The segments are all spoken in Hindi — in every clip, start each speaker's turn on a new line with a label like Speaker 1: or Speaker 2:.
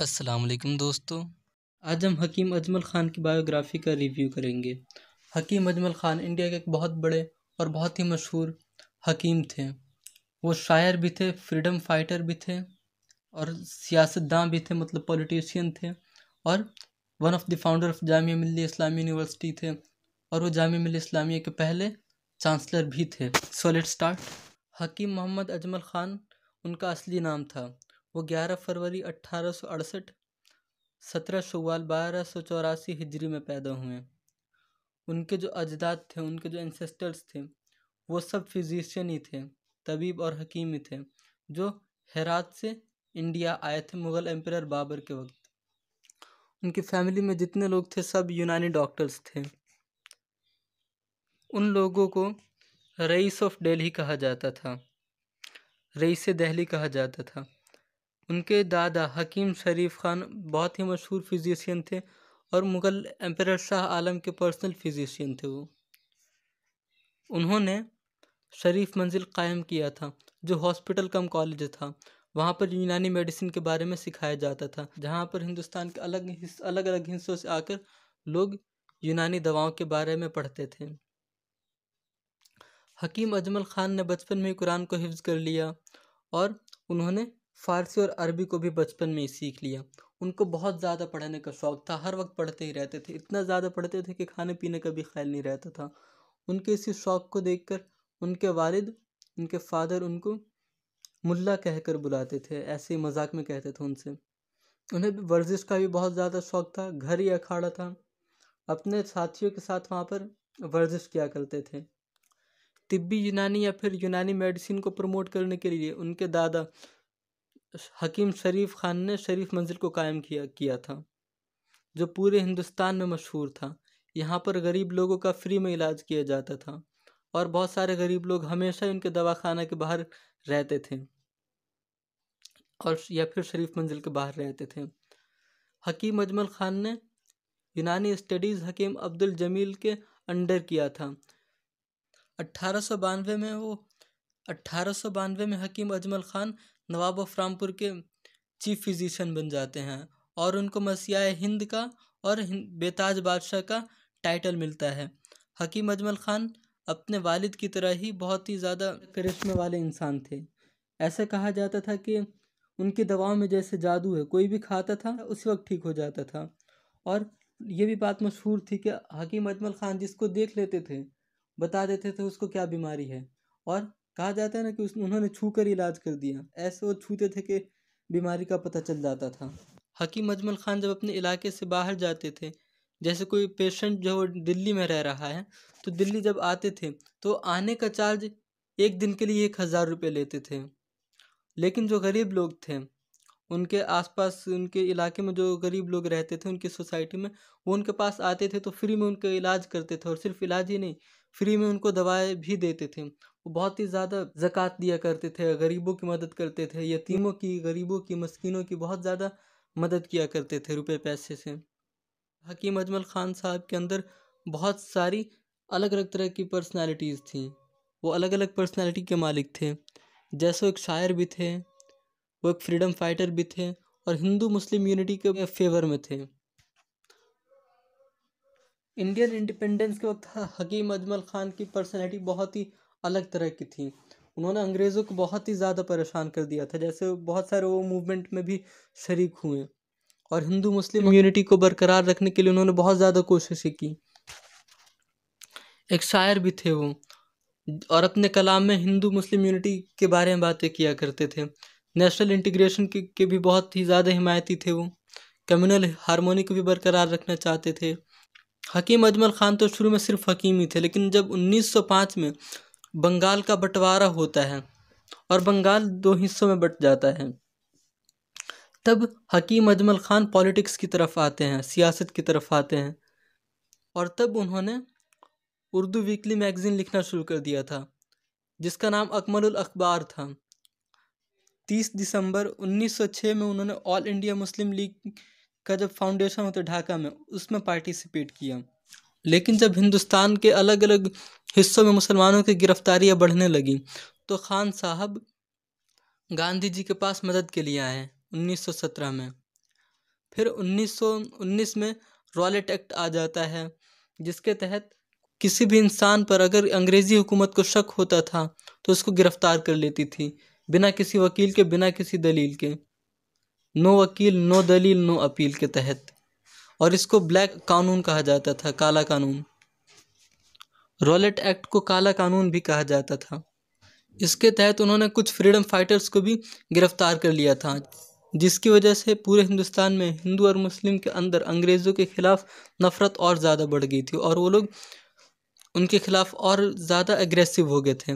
Speaker 1: अस्सलाम दोस्तों आज हम हकीम अजमल ख़ान की बायोग्राफ़ी का रिव्यू करेंगे हकीम अजमल ख़ान इंडिया के एक बहुत बड़े और बहुत ही मशहूर हकीम थे वो शायर भी थे फ्रीडम फाइटर भी थे और सियासतदान भी थे मतलब पॉलिटिशियन थे और one of the founder of Jamia Millia Islamia university थे और वो जामिया मिल्ली इस्लामिया के पहले चांसलर भी थे so let start Hakim Mohammad Ajmal Khan उनका असली नाम था वो ग्यारह फरवरी अट्ठारह सौ अड़सठ सत्रह शवाल बारह सौ चौरासी हिजरी में पैदा हुए उनके जो अजदाद थे उनके जो एंसेस्टर्स थे वो सब फिजिशियन ही थे तबीब और हकीम ही थे जो हेरात से इंडिया आए थे मुग़ल एम्पर बाबर के वक्त उनकी फैमिली में जितने लोग थे सब यूनानी डॉक्टर्स थे उन लोगों को रईस ऑफ दिल्ली कहा जाता था रईस दहली कहा जाता था उनके दादा हकीम शरीफ खान बहुत ही मशहूर फिजिशियन थे और मुग़ल एम्पर शाह आलम के पर्सनल फिजिशियन थे वो उन्होंने शरीफ मंजिल कायम किया था जो हॉस्पिटल कम कॉलेज था वहाँ पर यूनानी मेडिसिन के बारे में सिखाया जाता था जहाँ पर हिंदुस्तान के अलग अलग अलग हिस्सों से आकर लोग यूनानी दवाओं के बारे में पढ़ते थे हकीम अजमल खान ने बचपन में कुरान को हिफ्ज कर लिया और उन्होंने फ़ारसी और अरबी को भी बचपन में ही सीख लिया उनको बहुत ज़्यादा पढ़ने का शौक़ था हर वक्त पढ़ते ही रहते थे इतना ज़्यादा पढ़ते थे कि खाने पीने का भी ख्याल नहीं रहता था उनके इसी शौक़ को कर उनके वालिद उनके फादर उनको मुल्ला कहकर बुलाते थे ऐसे ही मजाक में कहते थे उनसे उन्हें भी वर्जिश का भी बहुत ज़्यादा शौक़ था घर ही अखाड़ा था अपने साथियों के साथ वहाँ पर वर्जिश किया करते थे तिब्बी यूनानी या फिर यूनानी मेडिसिन को प्रमोट करने के लिए उनके दादा हकीम शरीफ खान ने शरीफ मंजिल को कायम किया किया था जो पूरे हिंदुस्तान में मशहूर था यहाँ पर गरीब लोगों का फ्री में इलाज किया जाता था और बहुत सारे गरीब लोग हमेशा उनके दवाखाना के बाहर रहते थे और या फिर शरीफ मंजिल के बाहर रहते थे हकीम अजमल खान ने यूनानी स्टडीज़ हकीम अब्दुल जमील के अंडर किया था अट्ठारह में वो अट्ठारह में हकीम अजमल खान नवाब रामपुर के चीफ फिजिशियन बन जाते हैं और उनको मसीहा हिंद का और बेताज बादशाह का टाइटल मिलता है हकीम अजमल ख़ान अपने वालिद की तरह ही बहुत ही ज़्यादा करिश्मे वाले इंसान थे ऐसा कहा जाता था कि उनकी दवाओं में जैसे जादू है कोई भी खाता था उसी वक्त ठीक हो जाता था और ये भी बात मशहूर थी कि हकीम अजमल ख़ान जिसको देख लेते थे बता देते थे उसको क्या बीमारी है और कहा जाता है ना कि उस उन्होंने छू कर इलाज कर दिया ऐसे वो छूते थे कि बीमारी का पता चल जाता था हकीम अजमल ख़ान जब अपने इलाके से बाहर जाते थे जैसे कोई पेशेंट जो दिल्ली में रह रहा है तो दिल्ली जब आते थे तो आने का चार्ज एक दिन के लिए एक हज़ार रुपये लेते थे लेकिन जो गरीब लोग थे उनके आसपास उनके इलाके में जो गरीब लोग रहते थे उनकी सोसाइटी में वो उनके पास आते थे तो फ्री में उनका इलाज करते थे और सिर्फ इलाज ही नहीं फ्री में उनको दवाएं भी देते थे वो बहुत ही ज़्यादा जक़ात दिया करते थे गरीबों की मदद करते थे यतीमों की गरीबों की मस्किनों की बहुत ज़्यादा मदद किया करते थे रुपए पैसे से हकीम अजमल ख़ान साहब के अंदर बहुत सारी अलग अलग तरह की पर्सनालिटीज़ थी वो अलग अलग पर्सनालिटी के मालिक थे जैसे एक शायर भी थे वो एक फ्रीडम फाइटर भी थे और हिंदू मुस्लिम यूनिटी के फेवर में थे इंडियन इंडिपेंडेंस के वक्त हकीम अजमल ख़ान की पर्सनैलिटी बहुत ही अलग तरह की थी उन्होंने अंग्रेज़ों को बहुत ही ज़्यादा परेशान कर दिया था जैसे बहुत सारे वो मूवमेंट में भी शरीक हुए और हिंदू मुस्लिम कम्यूनिटी हम्म। को बरकरार रखने के लिए उन्होंने बहुत ज़्यादा कोशिशें की एक शायर भी थे वो और अपने कलाम में हिंदू मुस्लिम यूनिटी के बारे में बातें किया करते थे नेशनल इंटीग्रेशन के, के भी बहुत ही ज़्यादा हिमायती थे वो कम्युनल हारमोनी को भी बरकरार रखना चाहते थे हकीम अजमल ख़ान तो शुरू में सिर्फ हकीम ही थे लेकिन जब 1905 में बंगाल का बंटवारा होता है और बंगाल दो हिस्सों में बट जाता है तब हकीम अजमल ख़ान पॉलिटिक्स की तरफ आते हैं सियासत की तरफ आते हैं और तब उन्होंने उर्दू वीकली मैगज़ीन लिखना शुरू कर दिया था जिसका नाम अकमल अखबार था तीस दिसंबर 1906 में उन्होंने ऑल इंडिया मुस्लिम लीग का जब फाउंडेशन होता ढाका में उसमें पार्टिसिपेट किया लेकिन जब हिंदुस्तान के अलग अलग हिस्सों में मुसलमानों की गिरफ्तारियां बढ़ने लगीं तो खान साहब गांधी जी के पास मदद के लिए आए 1917 में फिर 1919 में रॉलेट एक्ट आ जाता है जिसके तहत किसी भी इंसान पर अगर अंग्रेज़ी हुकूमत को शक होता था तो उसको गिरफ्तार कर लेती थी बिना किसी वकील के बिना किसी दलील के नो वकील नो दलील नो अपील के तहत और इसको ब्लैक कानून कहा जाता था काला कानून रॉलेट एक्ट को काला कानून भी कहा जाता था इसके तहत उन्होंने कुछ फ्रीडम फाइटर्स को भी गिरफ्तार कर लिया था जिसकी वजह से पूरे हिंदुस्तान में हिंदू और मुस्लिम के अंदर अंग्रेज़ों के ख़िलाफ़ नफ़रत और ज़्यादा बढ़ गई थी और वो लोग उनके ख़िलाफ़ और ज़्यादा एग्रेसिव हो गए थे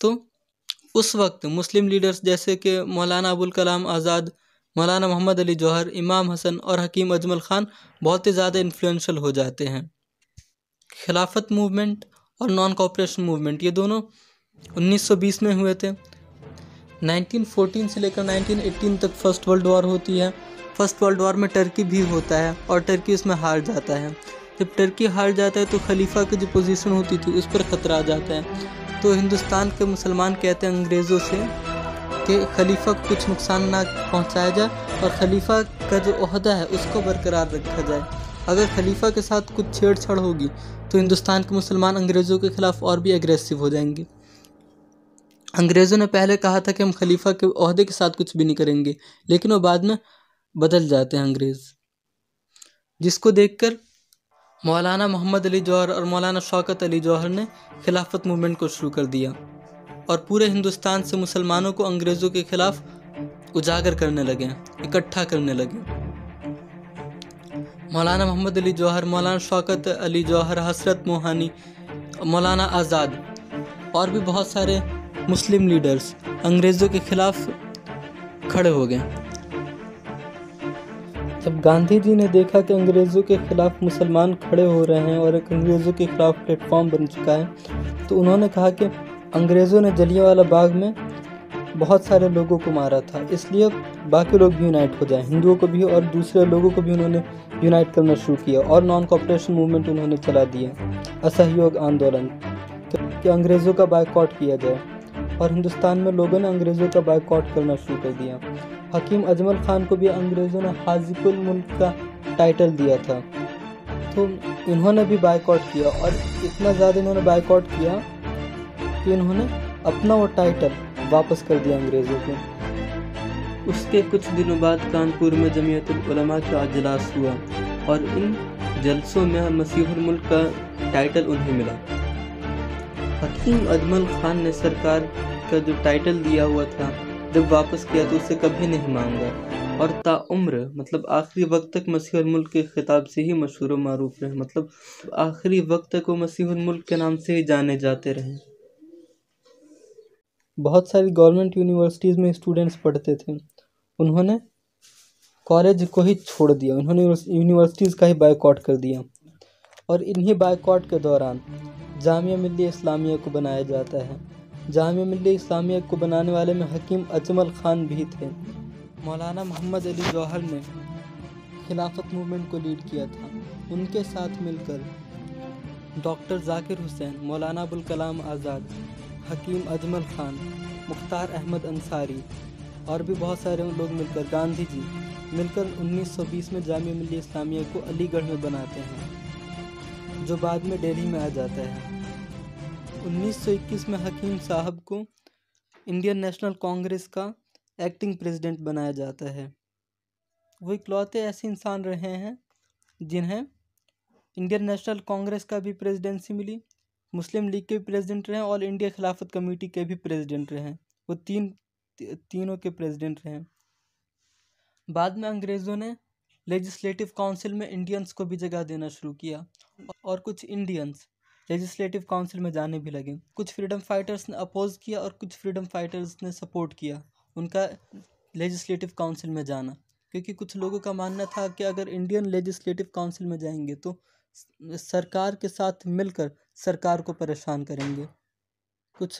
Speaker 1: तो उस वक्त मुस्लिम लीडर्स जैसे कि मौलाना अबुल कलाम आज़ाद मौलाना मोहम्मद अली जौहर इमाम हसन और हकीम अजमल ख़ान बहुत ही ज़्यादा इन्फ्लुएंशियल हो जाते हैं खिलाफत मूवमेंट और नॉन कॉपरेशन मूवमेंट ये दोनों 1920 में हुए थे 1914 से लेकर 1918 तक फर्स्ट वर्ल्ड वॉर होती है फर्स्ट वर्ल्ड वॉर में टर्की भी होता है और टर्की उसमें हार जाता है जब टर्की हार जाता है तो खलीफा की जो पोजीशन होती थी उस पर खतरा आ जाता है तो हिंदुस्तान के मुसलमान कहते हैं अंग्रेज़ों से कि खलीफा को कुछ नुकसान ना पहुंचाया जाए और खलीफा का जो अहदा है उसको बरकरार रखा जाए अगर खलीफा के साथ कुछ छेड़छाड़ होगी तो हिंदुस्तान के मुसलमान अंग्रेज़ों के ख़िलाफ़ और भी एग्रेसिव हो जाएंगे अंग्रेज़ों ने पहले कहा था कि हम खलीफा के अहदे के साथ कुछ भी नहीं करेंगे लेकिन वो बाद में बदल जाते हैं अंग्रेज़ जिसको देखकर मौलाना मोहम्मद अली जौहर और मौलाना शौकत अली जौहर ने खिलाफत मूवमेंट को शुरू कर दिया और पूरे हिंदुस्तान से मुसलमानों को अंग्रेज़ों के खिलाफ उजागर करने लगे इकट्ठा करने लगे मौलाना मोहम्मद अली जौहर मौलाना शौकत अली जौहर हसरत मोहानी मौलाना आज़ाद और भी बहुत सारे मुस्लिम लीडर्स अंग्रेज़ों के खिलाफ खड़े हो गए जब गांधी जी ने देखा कि अंग्रेज़ों के खिलाफ मुसलमान खड़े हो रहे हैं और एक अंग्रेज़ों के खिलाफ प्लेटफॉर्म बन चुका है तो उन्होंने कहा कि अंग्रेज़ों ने जलियावाला बाग में बहुत सारे लोगों को मारा था इसलिए बाकी लोग भी यूनाइट हो जाए हिंदुओं को भी और दूसरे लोगों को भी उन्होंने यूनाइट करना शुरू किया और नॉन कॉपरेशन मूवमेंट उन्होंने चला दिया असहयोग आंदोलन तो कि अंग्रेज़ों का बाइकआउट किया जाए और हिंदुस्तान में लोगों ने अंग्रेज़ों का बायकॉट करना शुरू कर दिया हकीम अजमल खान को भी अंग्रेज़ों ने हाजिपुल मुल्क का टाइटल दिया था तो इन्होंने भी बायकॉट किया और इतना ज़्यादा इन्होंने बायकॉट किया कि उन्होंने अपना वो टाइटल वापस कर दिया अंग्रेज़ों को उसके कुछ दिनों बाद कानपुर में जमीयतलमा का अजलास हुआ और इन जलसों में मुल्क का टाइटल उन्हें मिला हकीम अजमल खान ने सरकार का जो टाइटल दिया हुआ था जब वापस किया तो उसे कभी नहीं मांगा और ताउम्र मतलब आखिरी वक्त तक मुल्क के खिताब से ही मशहूर मरूफ रहे मतलब आखिरी वक्त तक वो मुल्क के नाम से ही जाने जाते रहे बहुत सारी गवर्नमेंट यूनिवर्सिटीज़ में स्टूडेंट्स पढ़ते थे उन्होंने कॉलेज को ही छोड़ दिया उन्होंने यूनिवर्सिटीज़ का ही बायकॉट कर दिया और इन्हीं बायकॉट के दौरान जामिया मिल्ली इस्लामिया को बनाया जाता है जामिया मिल्ली इस्लामिया को बनाने वाले में हकीम अजमल ख़ान भी थे मौलाना मोहम्मद अली जौहर ने खिलाफत मूवमेंट को लीड किया था उनके साथ मिलकर डॉक्टर जाकिर हुसैन मौलाना अबुल कलाम आज़ाद हकीम अजमल खान मुख्तार अहमद अंसारी और भी बहुत सारे लोग मिलकर गांधी जी मिलकर 1920 में जामिया मिल्लिया इस्लामिया को अलीगढ़ में बनाते हैं जो बाद में डेली में आ जाता है 1921 में हकीम साहब को इंडियन नेशनल कांग्रेस का एक्टिंग प्रेसिडेंट बनाया जाता है वो इकलौते ऐसे इंसान रहे हैं जिन्हें इंडियन नेशनल कांग्रेस का भी प्रेसिडेंसी मिली मुस्लिम लीग के भी प्रेसिडेंट रहे हैं और इंडिया खिलाफत कमेटी के भी प्रेसिडेंट रहे हैं वो तीन तीनों के प्रेसिडेंट रहे बाद में अंग्रेज़ों ने लेजिस्लेटिव काउंसिल में इंडियंस को भी जगह देना शुरू किया और कुछ इंडियंस लेजिस्लेटिव काउंसिल में जाने भी लगे कुछ फ्रीडम फाइटर्स ने अपोज किया और कुछ फ्रीडम फाइटर्स ने सपोर्ट किया उनका लेजिस्लेटिव काउंसिल में जाना क्योंकि कुछ लोगों का मानना था कि अगर इंडियन लेजिस्लेटिव काउंसिल में जाएंगे तो सरकार के साथ मिलकर सरकार को परेशान करेंगे कुछ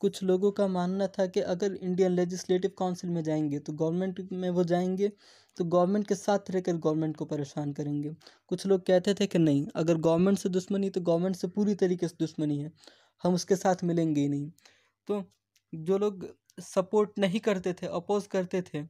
Speaker 1: कुछ लोगों का मानना था कि अगर इंडियन लेजिस्लेटिव काउंसिल में जाएंगे तो गवर्नमेंट में वो जाएंगे तो गवर्नमेंट के साथ रहकर गवर्नमेंट को परेशान करेंगे कुछ लोग कहते थे कि नहीं अगर गवर्नमेंट से दुश्मनी तो गवर्नमेंट से पूरी तरीके से दुश्मनी है हम उसके साथ मिलेंगे ही नहीं तो जो लोग सपोर्ट नहीं करते थे अपोज करते थे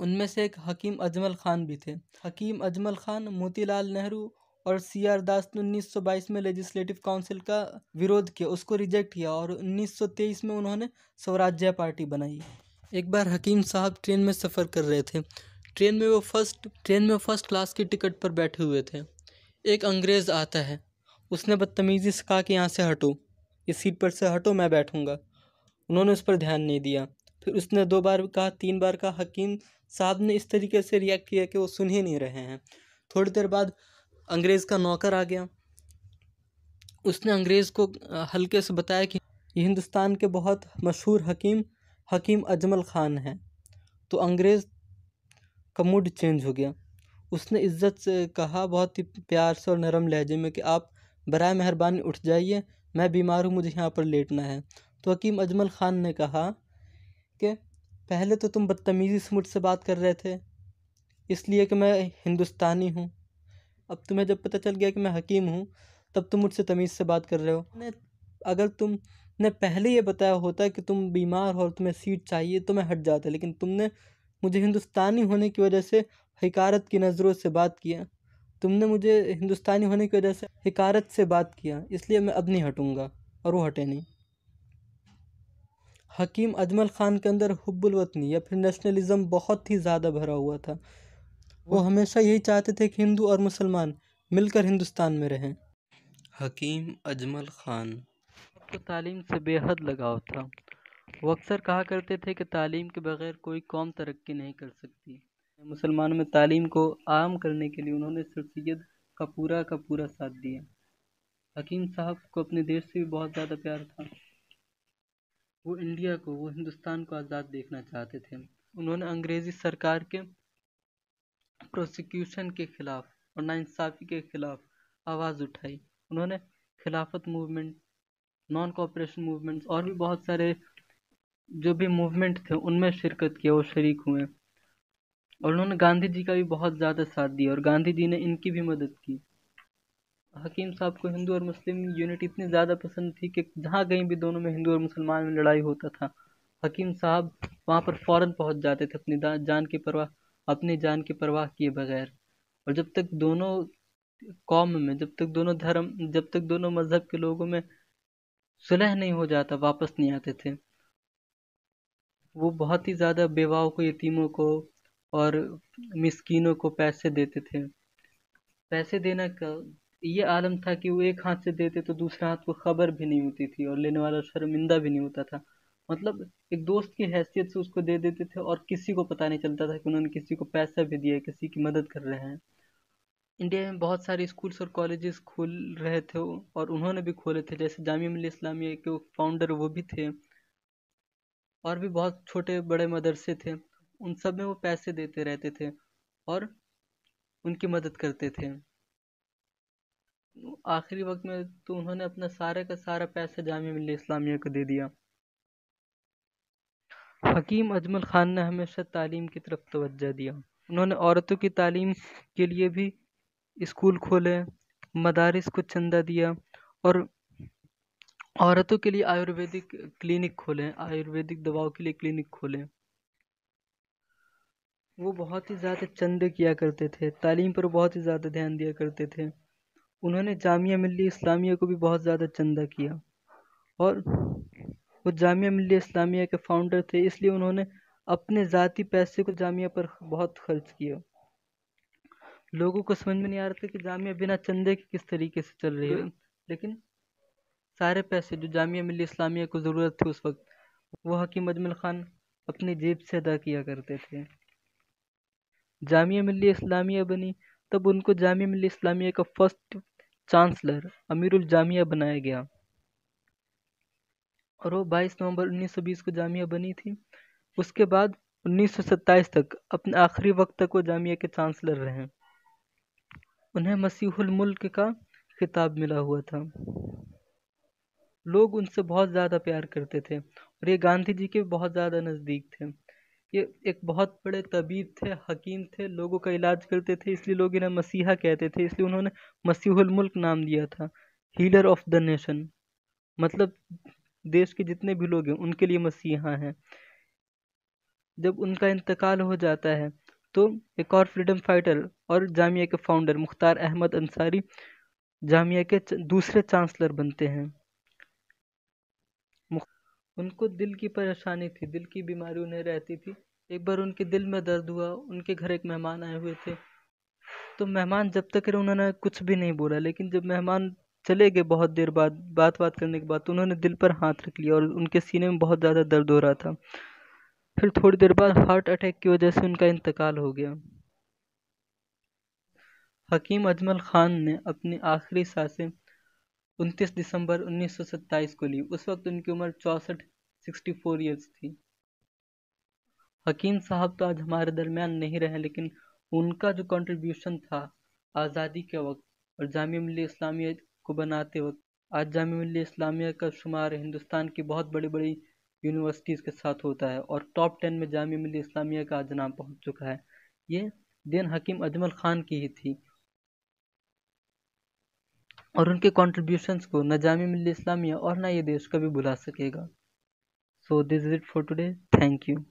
Speaker 1: उनमें से एक हकीम अजमल ख़ान भी थे हकीम अजमल ख़ान मोतीलाल नेहरू और सी आर दास ने 1922 में लेजिस्लेटिव काउंसिल का विरोध किया उसको रिजेक्ट किया और 1923 में उन्होंने स्वराज्य पार्टी बनाई एक बार हकीम साहब ट्रेन में सफ़र कर रहे थे ट्रेन में वो फर्स्ट ट्रेन में फर्स्ट क्लास की टिकट पर बैठे हुए थे एक अंग्रेज़ आता है उसने बदतमीज़ी से कहा कि यहाँ से हटो इस सीट पर से हटो मैं बैठूँगा उन्होंने उस पर ध्यान नहीं दिया फिर उसने दो बार कहा तीन बार कहा हकीम साहब ने इस तरीके से रिएक्ट किया कि वो सुन ही नहीं रहे हैं थोड़ी देर बाद अंग्रेज़ का नौकर आ गया उसने अंग्रेज़ को हल्के से बताया कि हिंदुस्तान के बहुत मशहूर हकीम हकीम अजमल ख़ान हैं तो अंग्रेज़ का मूड चेंज हो गया उसने इज़्ज़त से कहा बहुत ही प्यार से और नरम लहजे में कि आप बर मेहरबानी उठ जाइए मैं बीमार हूँ मुझे यहाँ पर लेटना है तो हकीम अजमल ख़ान ने कहा कि पहले तो तुम बदतमीज़ी से मुझसे बात कर रहे थे इसलिए कि मैं हिंदुस्तानी हूँ अब तुम्हें जब पता चल गया कि मैं हकीम हूँ तब तुम मुझसे तमीज़ से बात कर रहे हो अगर तुम ने पहले ये बताया होता कि तुम बीमार हो और तुम्हें सीट चाहिए तो मैं हट जाता लेकिन तुमने मुझे हिंदुस्तानी होने की वजह से हकारत की नज़रों से बात किया तुमने मुझे हिंदुस्तानी होने की वजह से हकारत से बात किया इसलिए मैं अब नहीं हटूँगा और वो हटे नहीं हकीम अजमल ख़ान के अंदर हुबुलवतनी या फिर नेशनलिज़म बहुत ही ज़्यादा भरा हुआ था वो हमेशा यही चाहते थे कि हिंदू और मुसलमान मिलकर हिंदुस्तान में रहें हकीम अजमल ख़ान को तालीम से बेहद लगाव था वो अक्सर कहा करते थे कि तालीम के बगैर कोई कौम तरक्की नहीं कर सकती मुसलमानों में तालीम को आम करने के लिए उन्होंने सर सैद का पूरा का पूरा साथ दिया हकीम साहब को अपने देश से भी बहुत ज़्यादा प्यार था वो इंडिया को वो हिंदुस्तान को आज़ाद देखना चाहते थे उन्होंने अंग्रेज़ी सरकार के प्रोसिक्यूशन के खिलाफ और नाइंसाफ़ी के खिलाफ आवाज़ उठाई उन्होंने खिलाफत मूवमेंट नॉन कॉपरेशन मूवमेंट्स और भी बहुत सारे जो भी मूवमेंट थे उनमें शिरकत किया वो शरीक हुए और उन्होंने गांधी जी का भी बहुत ज़्यादा साथ दिया और गांधी जी ने इनकी भी मदद की हकीम साहब को हिंदू और मुस्लिम यूनिटी इतनी ज़्यादा पसंद थी कि जहाँ कहीं भी दोनों में हिंदू और मुसलमान में लड़ाई होता था हकीम साहब वहाँ पर फ़ौर पहुँच जाते थे अपनी जान की परवाह अपनी जान की परवाह किए बगैर और जब तक दोनों कौम में जब तक दोनों धर्म जब तक दोनों मज़हब के लोगों में सुलह नहीं हो जाता वापस नहीं आते थे वो बहुत ही ज़्यादा बेवाओं को यतीमों को और मिसकीनों को पैसे देते थे पैसे देना का ये आलम था कि वो एक हाथ से देते तो दूसरे हाथ को खबर भी नहीं होती थी और लेने वाला शर्मिंदा भी नहीं होता था मतलब एक दोस्त की हैसियत से उसको दे देते थे और किसी को पता नहीं चलता था कि उन्होंने किसी को पैसा भी दिया किसी की मदद कर रहे हैं इंडिया में बहुत सारे स्कूल्स और कॉलेजेस खोल रहे थे और उन्होंने भी खोले थे जैसे जामिया मिल इस्लामिया के फाउंडर वो भी थे और भी बहुत छोटे बड़े मदरसे थे उन सब में वो पैसे देते रहते थे और उनकी मदद करते थे आखिरी वक्त में तो उन्होंने अपना सारे का सारा पैसा जामिया मिल्लिया इस्लामिया को दे दिया हकीम अजमल खान ने हमेशा तालीम की तरफ तवज्जो दिया उन्होंने औरतों की तालीम के लिए भी स्कूल खोले मदारस को चंदा दिया और औरतों के लिए आयुर्वेदिक क्लिनिक खोलें आयुर्वेदिक दवाओं के लिए क्लिनिक खोलें वो बहुत ही ज़्यादा चंदे किया करते थे तालीम पर बहुत ही ज़्यादा ध्यान दिया करते थे उन्होंने जामिया मिल्ली इस्लामिया को भी बहुत ज़्यादा चंदा किया और वो जामिया मिल्ली इस्लामिया के फाउंडर थे इसलिए उन्होंने अपने ज़ाती पैसे को जामिया पर बहुत खर्च किया लोगों को समझ में नहीं आ रहा था कि जामिया बिना चंदे के किस तरीके से चल रही है लेकिन सारे पैसे जो जामिया मिल्ली इस्लामिया को ज़रूरत थी उस वक्त वो हकीम अजमल ख़ान अपनी जेब से अदा किया करते थे जामिया मिल्ली इस्लामिया बनी तब उनको जामिया मिल्ली इस्लामिया का फर्स्ट चांसलर अमीरुल जामिया बनाया गया और वो 22 नवंबर 1920 को जामिया बनी थी उसके बाद 1927 तक अपने आखिरी वक्त तक वो जामिया के चांसलर रहे उन्हें मसीहुल मुल्क का खिताब मिला हुआ था लोग उनसे बहुत ज़्यादा प्यार करते थे और ये गांधी जी के बहुत ज़्यादा नज़दीक थे ये एक बहुत बड़े तबीब थे हकीम थे लोगों का इलाज करते थे इसलिए लोग इन्हें मसीहा कहते थे इसलिए उन्होंने मसीहुल मुल्क नाम दिया था हीलर ऑफ द नेशन मतलब देश के जितने भी लोग हैं उनके लिए मसीहा हैं जब उनका इंतकाल हो जाता है तो एक और फ्रीडम फाइटर और जामिया के फाउंडर मुख्तार अहमद अंसारी जामिया के दूसरे चांसलर बनते हैं उनको दिल की परेशानी थी दिल की बीमारी उन्हें रहती थी एक बार उनके दिल में दर्द हुआ उनके घर एक मेहमान आए हुए थे तो मेहमान जब तक रहे उन्होंने कुछ भी नहीं बोला लेकिन जब मेहमान चले गए बहुत देर बाद बात बात करने के बाद तो उन्होंने दिल पर हाथ रख लिया और उनके सीने में बहुत ज़्यादा दर्द हो रहा था फिर थोड़ी देर बाद हार्ट अटैक की वजह से उनका इंतकाल हो गया हकीम अजमल खान ने अपनी आखिरी सांसें उनतीस दिसंबर उन्नीस को ली उस वक्त उनकी उम्र चौसठ सिक्सटी फोर ईयर्स थी हकीम साहब तो आज हमारे दरमियान नहीं रहे लेकिन उनका जो कंट्रीब्यूशन था आज़ादी के वक्त और जामिया मिल्लिया इस्लामिया को बनाते वक्त आज जामिया मिल्लिया इस्लामिया का शुमार हिंदुस्तान की बहुत बड़ी बड़ी यूनिवर्सिटीज़ के साथ होता है और टॉप टेन में जामिया मिल्लिया इस्लामिया का आज नाम पहुँच चुका है ये देन हकीम अजमल खान की ही थी और उनके कॉन्ट्रीब्यूशंस को न जामी मिल्ल इस्लामिया और ना ये देश कभी भुला सकेगा so this is it for today thank you